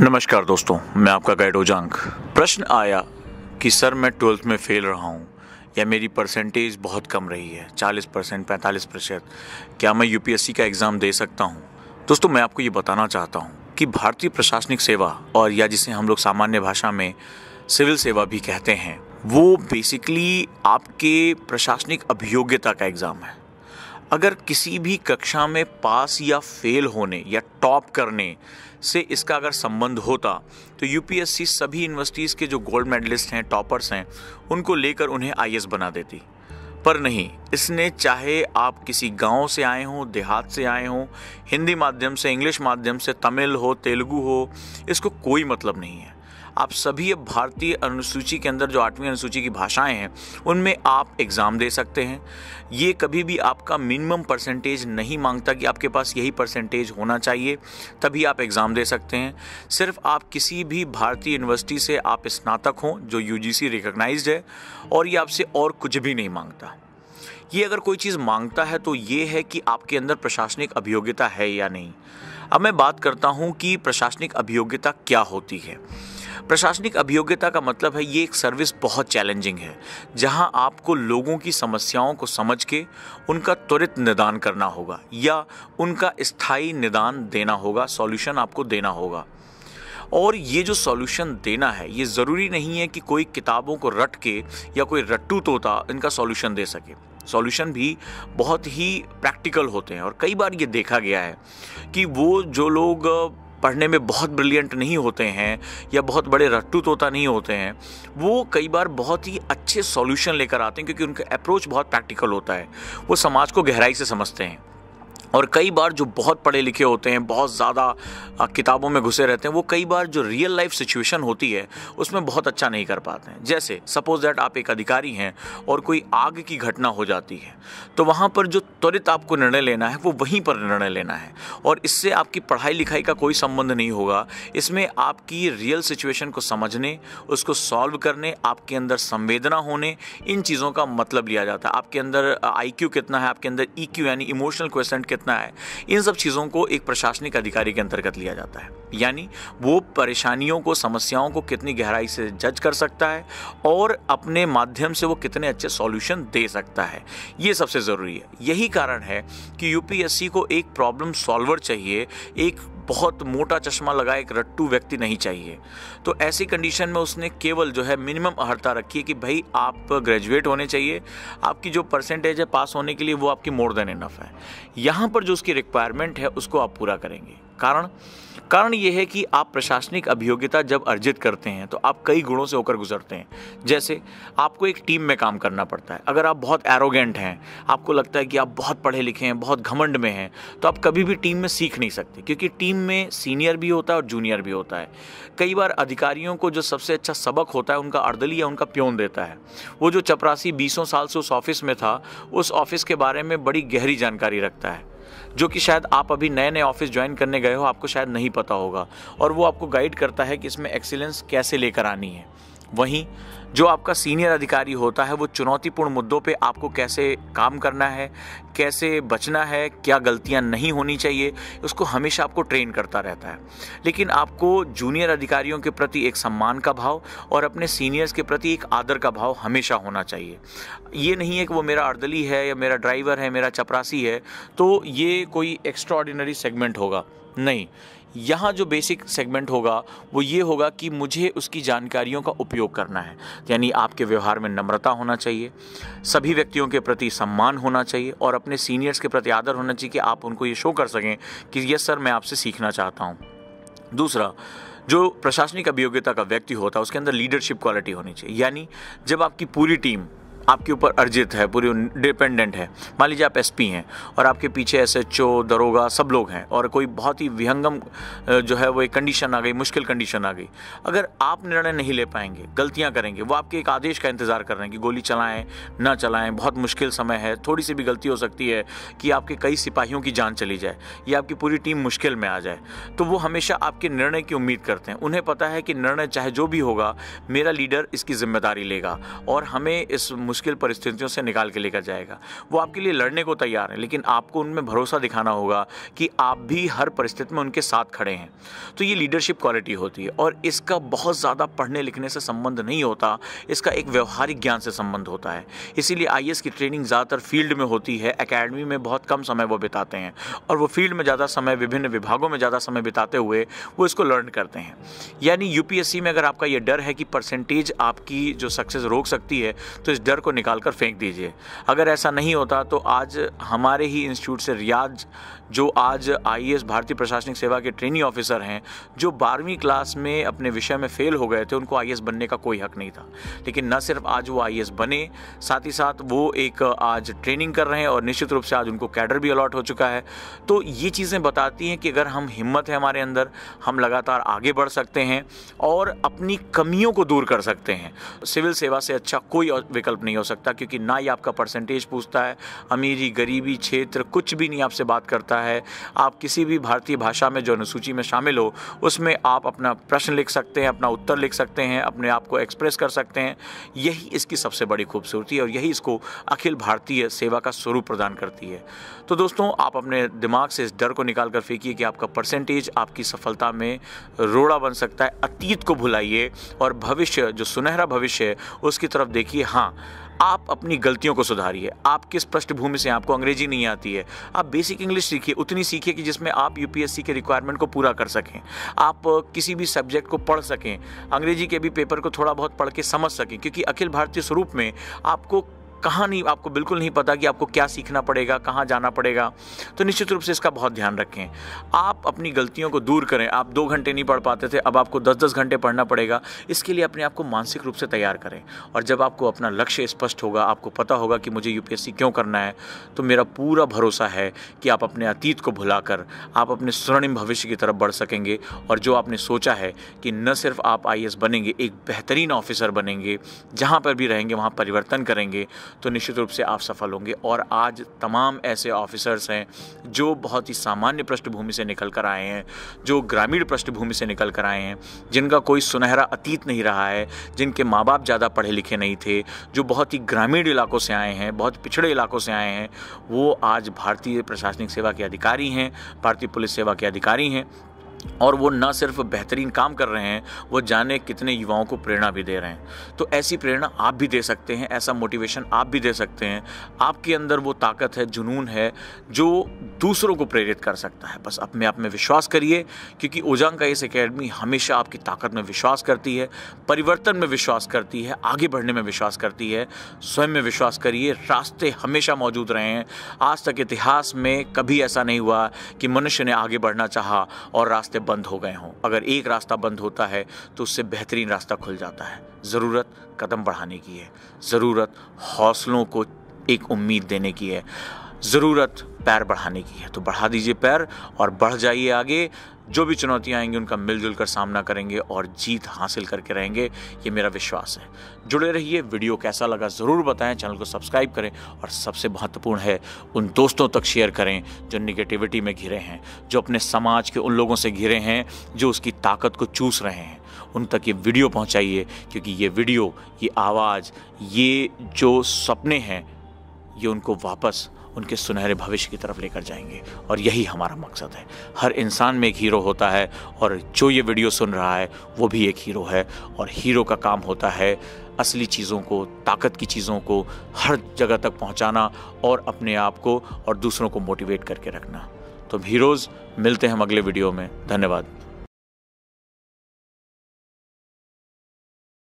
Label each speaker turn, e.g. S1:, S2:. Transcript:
S1: नमस्कार दोस्तों मैं आपका गाइड ओजांक प्रश्न आया कि सर मैं ट्वेल्थ में फेल रहा हूँ या मेरी परसेंटेज बहुत कम रही है 40 परसेंट पैंतालीस प्रतिशत क्या मैं यूपीएससी का एग्ज़ाम दे सकता हूँ दोस्तों मैं आपको ये बताना चाहता हूँ कि भारतीय प्रशासनिक सेवा और या जिसे हम लोग सामान्य भाषा में सिविल सेवा भी कहते हैं वो बेसिकली आपके प्रशासनिक अभियोग्यता का एग्ज़ाम है अगर किसी भी कक्षा में पास या फेल होने या टॉप करने से इसका अगर संबंध होता तो यूपीएससी सभी यूनिवर्सिटीज़ के जो गोल्ड मेडलिस्ट हैं टॉपर्स हैं उनको लेकर उन्हें आई बना देती पर नहीं इसने चाहे आप किसी गांव से आए हों देहात से आए हों हिंदी माध्यम से इंग्लिश माध्यम से तमिल हो तेलुगु हो इसको कोई मतलब नहीं है आप सभी भारतीय अनुसूची के अंदर जो आठवीं अनुसूची की भाषाएं हैं उनमें आप एग्ज़ाम दे सकते हैं ये कभी भी आपका मिनिमम परसेंटेज नहीं मांगता कि आपके पास यही परसेंटेज होना चाहिए तभी आप एग्ज़ाम दे सकते हैं सिर्फ आप किसी भी भारतीय यूनिवर्सिटी से आप स्नातक हों जो यू जी रिकग्नाइज्ड है और ये आपसे और कुछ भी नहीं मांगता ये अगर कोई चीज़ मांगता है तो ये है कि आपके अंदर प्रशासनिक अभियोग्यता है या नहीं अब मैं बात करता हूँ कि प्रशासनिक अभियोग्यता क्या होती है प्रशासनिक अभियोग्यता का मतलब है ये एक सर्विस बहुत चैलेंजिंग है जहां आपको लोगों की समस्याओं को समझ के उनका त्वरित निदान करना होगा या उनका स्थायी निदान देना होगा सॉल्यूशन आपको देना होगा और ये जो सॉल्यूशन देना है ये ज़रूरी नहीं है कि कोई किताबों को रट के या कोई रट्टू तोता इनका सॉल्यूशन दे सके सॉल्यूशन भी बहुत ही प्रैक्टिकल होते हैं और कई बार ये देखा गया है कि वो जो लोग पढ़ने में बहुत ब्रिलियंट नहीं होते हैं या बहुत बड़े रट्टू तोता नहीं होते हैं वो कई बार बहुत ही अच्छे सॉल्यूशन लेकर आते हैं क्योंकि उनका अप्रोच बहुत प्रैक्टिकल होता है वो समाज को गहराई से समझते हैं और कई बार जो बहुत पढ़े लिखे होते हैं बहुत ज़्यादा किताबों में घुसे रहते हैं वो कई बार जो रियल लाइफ सिचुएशन होती है उसमें बहुत अच्छा नहीं कर पाते हैं जैसे सपोज दैट आप एक अधिकारी हैं और कोई आग की घटना हो जाती है तो वहाँ पर जो त्वरित आपको निर्णय लेना है वो वहीं पर निर्णय लेना है और इससे आपकी पढ़ाई लिखाई का कोई संबंध नहीं होगा इसमें आपकी रियल सिचुएशन को समझने उसको सॉल्व करने आपके अंदर संवेदना होने इन चीज़ों का मतलब लिया जाता है आपके अंदर आई कितना है आपके अंदर ई e यानी इमोशनल क्वेश्चन कितना कितना है इन सब चीज़ों को एक प्रशासनिक अधिकारी के अंतर्गत लिया जाता है यानी वो परेशानियों को समस्याओं को कितनी गहराई से जज कर सकता है और अपने माध्यम से वो कितने अच्छे सॉल्यूशन दे सकता है ये सबसे ज़रूरी है यही कारण है कि यूपीएससी को एक प्रॉब्लम सॉल्वर चाहिए एक बहुत मोटा चश्मा लगा एक रट्टू व्यक्ति नहीं चाहिए तो ऐसी कंडीशन में उसने केवल जो है मिनिमम अहर्ता रखी है कि भाई आप ग्रेजुएट होने चाहिए आपकी जो परसेंटेज है पास होने के लिए वो आपकी मोर देन इनफ है यहाँ पर जो उसकी रिक्वायरमेंट है उसको आप पूरा करेंगे कारण कारण ये है कि आप प्रशासनिक अभियोग्यता जब अर्जित करते हैं तो आप कई गुणों से होकर गुजरते हैं जैसे आपको एक टीम में काम करना पड़ता है अगर आप बहुत एरोगेंट हैं आपको लगता है कि आप बहुत पढ़े लिखे हैं बहुत घमंड में हैं तो आप कभी भी टीम में सीख नहीं सकते क्योंकि टीम में सीनियर भी होता है और जूनियर भी होता है कई बार अधिकारियों को जो सबसे अच्छा सबक होता है उनका अर्दली या उनका प्योन देता है वो जो चपरासी बीसों साल से उस ऑफिस में था उस ऑफिस के बारे में बड़ी गहरी जानकारी रखता है जो कि शायद आप अभी नए नए ऑफिस ज्वाइन करने गए हो आपको शायद नहीं पता होगा और वो आपको गाइड करता है कि इसमें एक्सीलेंस कैसे लेकर आनी है वहीं जो आपका सीनियर अधिकारी होता है वो चुनौतीपूर्ण मुद्दों पे आपको कैसे काम करना है कैसे बचना है क्या गलतियां नहीं होनी चाहिए उसको हमेशा आपको ट्रेन करता रहता है लेकिन आपको जूनियर अधिकारियों के प्रति एक सम्मान का भाव और अपने सीनियर्स के प्रति एक आदर का भाव हमेशा होना चाहिए ये नहीं है कि वो मेरा अर्दली है या मेरा ड्राइवर है मेरा चपरासी है तो ये कोई एक्स्ट्रॉर्डिनरी सेगमेंट होगा नहीं यहाँ जो बेसिक सेगमेंट होगा वो ये होगा कि मुझे उसकी जानकारियों का उपयोग करना है यानी आपके व्यवहार में नम्रता होना चाहिए सभी व्यक्तियों के प्रति सम्मान होना चाहिए और अपने सीनियर्स के प्रति आदर होना चाहिए कि आप उनको ये शो कर सकें कि यस सर मैं आपसे सीखना चाहता हूँ दूसरा जो प्रशासनिक अभियोग्यता का व्यक्ति होता है उसके अंदर लीडरशिप क्वालिटी होनी चाहिए यानी जब आपकी पूरी टीम आपके ऊपर अर्जित है पूरी डिपेंडेंट है मान लीजिए आप एसपी हैं और आपके पीछे एस एच ओ दरोगा सब लोग हैं और कोई बहुत ही विहंगम जो है वो एक कंडीशन आ गई मुश्किल कंडीशन आ गई अगर आप निर्णय नहीं ले पाएंगे गलतियाँ करेंगे वो आपके एक आदेश का इंतज़ार कर रहे हैं कि गोली चलाएं ना चलाएं बहुत मुश्किल समय है थोड़ी सी भी गलती हो सकती है कि आपके कई सिपाहियों की जान चली जाए या आपकी पूरी टीम मुश्किल में आ जाए तो वो हमेशा आपके निर्णय की उम्मीद करते हैं उन्हें पता है कि निर्णय चाहे जो भी होगा मेरा लीडर इसकी जिम्मेदारी लेगा और हमें इस मुश्किल परिस्थितियों से निकाल के लेकर जाएगा वो आपके लिए लड़ने को तैयार है लेकिन आपको उनमें भरोसा दिखाना होगा कि आप भी हर परिस्थिति में उनके साथ खड़े हैं तो ये लीडरशिप क्वालिटी होती है और इसका बहुत ज़्यादा पढ़ने लिखने से संबंध नहीं होता इसका एक व्यवहारिक ज्ञान से संबंध होता है इसीलिए आई की ट्रेनिंग ज़्यादातर फील्ड में होती है अकेडमी में बहुत कम समय वो बिताते हैं और वो फील्ड में ज़्यादा समय विभिन्न विभागों में ज़्यादा समय बिताते हुए वो इसको लर्न करते हैं यानी यूपीएससी में अगर आपका ये डर है कि परसेंटेज आपकी जो सक्सेस रोक सकती है तो इस डर को निकाल कर फेंक दीजिए अगर ऐसा नहीं होता तो आज हमारे ही इंस्टीट्यूट से रियाज जो आज आई भारतीय प्रशासनिक सेवा के ट्रेनिंग ऑफिसर हैं जो बारहवीं क्लास में अपने विषय में फेल हो गए थे उनको आई बनने का कोई हक नहीं था लेकिन न सिर्फ आज वो आई बने साथ ही साथ वो एक आज ट्रेनिंग कर रहे हैं और निश्चित रूप से आज उनको कैडर भी अलॉट हो चुका है तो ये चीज़ें बताती हैं कि अगर हम हिम्मत है हमारे अंदर हम लगातार आगे बढ़ सकते हैं और अपनी कमियों को दूर कर सकते हैं सिविल सेवा से अच्छा कोई विकल्प नहीं नहीं हो सकता क्योंकि ना ही आपका परसेंटेज पूछता है अमीरी गरीबी क्षेत्र कुछ भी नहीं आपसे बात करता है आप किसी भी भारतीय भाषा में जो अनुसूची में शामिल हो उसमें आप अपना प्रश्न लिख सकते हैं अपना उत्तर लिख सकते हैं अपने आप को एक्सप्रेस कर सकते हैं यही इसकी सबसे बड़ी खूबसूरती है और यही इसको अखिल भारतीय सेवा का स्वरूप प्रदान करती है तो दोस्तों आप अपने दिमाग से इस डर को निकाल कर फेंकिए कि आपका परसेंटेज आपकी सफलता में रोड़ा बन सकता है अतीत को भुलाइए और भविष्य जो सुनहरा भविष्य है उसकी तरफ देखिए हाँ आप अपनी गलतियों को सुधारिए आप किस पृष्ठभूमि से आपको अंग्रेजी नहीं आती है आप बेसिक इंग्लिश सीखिए उतनी सीखिए कि जिसमें आप यूपीएससी के रिक्वायरमेंट को पूरा कर सकें आप किसी भी सब्जेक्ट को पढ़ सकें अंग्रेजी के भी पेपर को थोड़ा बहुत पढ़ के समझ सकें क्योंकि अखिल भारतीय स्वरूप में आपको कहाँ नहीं आपको बिल्कुल नहीं पता कि आपको क्या सीखना पड़ेगा कहाँ जाना पड़ेगा तो निश्चित रूप से इसका बहुत ध्यान रखें आप अपनी गलतियों को दूर करें आप दो घंटे नहीं पढ़ पाते थे अब आपको दस दस घंटे पढ़ना पड़ेगा इसके लिए अपने आप को मानसिक रूप से तैयार करें और जब आपको अपना लक्ष्य स्पष्ट होगा आपको पता होगा कि मुझे यूपीएससी क्यों करना है तो मेरा पूरा भरोसा है कि आप अपने अतीत को भुलाकर आप अपने स्वर्णिम भविष्य की तरफ बढ़ सकेंगे और जो आपने सोचा है कि न सिर्फ आप आई बनेंगे एक बेहतरीन ऑफिसर बनेंगे जहाँ पर भी रहेंगे वहाँ परिवर्तन करेंगे तो निश्चित रूप से आप सफल होंगे और आज तमाम ऐसे ऑफिसर्स हैं जो बहुत ही सामान्य पृष्ठभूमि से निकल कर आए हैं जो ग्रामीण पृष्ठभूमि से निकल कर आए हैं जिनका कोई सुनहरा अतीत नहीं रहा है जिनके माँ बाप ज़्यादा पढ़े लिखे नहीं थे जो बहुत ही ग्रामीण इलाकों से आए हैं बहुत पिछड़े इलाकों से आए हैं वो आज भारतीय प्रशासनिक सेवा के अधिकारी हैं भारतीय पुलिस सेवा के अधिकारी हैं और वो न सिर्फ बेहतरीन काम कर रहे हैं वो जाने कितने युवाओं को प्रेरणा भी दे रहे हैं तो ऐसी प्रेरणा आप भी दे सकते हैं ऐसा मोटिवेशन आप भी दे सकते हैं आपके अंदर वो ताकत है जुनून है जो दूसरों को प्रेरित कर सकता है बस अपने आप में विश्वास करिए क्योंकि ओजांग का इस अकेडमी हमेशा आपकी ताकत में विश्वास करती है परिवर्तन में विश्वास करती है आगे बढ़ने में विश्वास करती है स्वयं में विश्वास करिए रास्ते हमेशा मौजूद रहे हैं आज तक इतिहास में कभी ऐसा नहीं हुआ कि मनुष्य ने आगे बढ़ना चाहा और रास्ते रास्ते बंद हो गए हों अगर एक रास्ता बंद होता है तो उससे बेहतरीन रास्ता खुल जाता है ज़रूरत कदम बढ़ाने की है ज़रूरत हौसलों को एक उम्मीद देने की है ज़रूरत पैर बढ़ाने की है तो बढ़ा दीजिए पैर और बढ़ जाइए आगे जो भी चुनौतियाँ आएंगी उनका मिलजुल कर सामना करेंगे और जीत हासिल करके रहेंगे ये मेरा विश्वास है जुड़े रहिए वीडियो कैसा लगा ज़रूर बताएं चैनल को सब्सक्राइब करें और सबसे महत्वपूर्ण है उन दोस्तों तक शेयर करें जो निगेटिविटी में घिरे हैं जो अपने समाज के उन लोगों से घिरे हैं जो उसकी ताकत को चूस रहे हैं उन तक ये वीडियो पहुँचाइए क्योंकि ये वीडियो ये आवाज़ ये जो सपने हैं ये उनको वापस उनके सुनहरे भविष्य की तरफ लेकर जाएंगे और यही हमारा मकसद है हर इंसान में एक हीरो होता है और जो ये वीडियो सुन रहा है वो भी एक हीरो है और हीरो का काम होता है असली चीज़ों को ताकत की चीज़ों को हर जगह तक पहुंचाना और अपने आप को और दूसरों को मोटिवेट करके रखना तो हीरोज़ मिलते हैं हम अगले वीडियो में धन्यवाद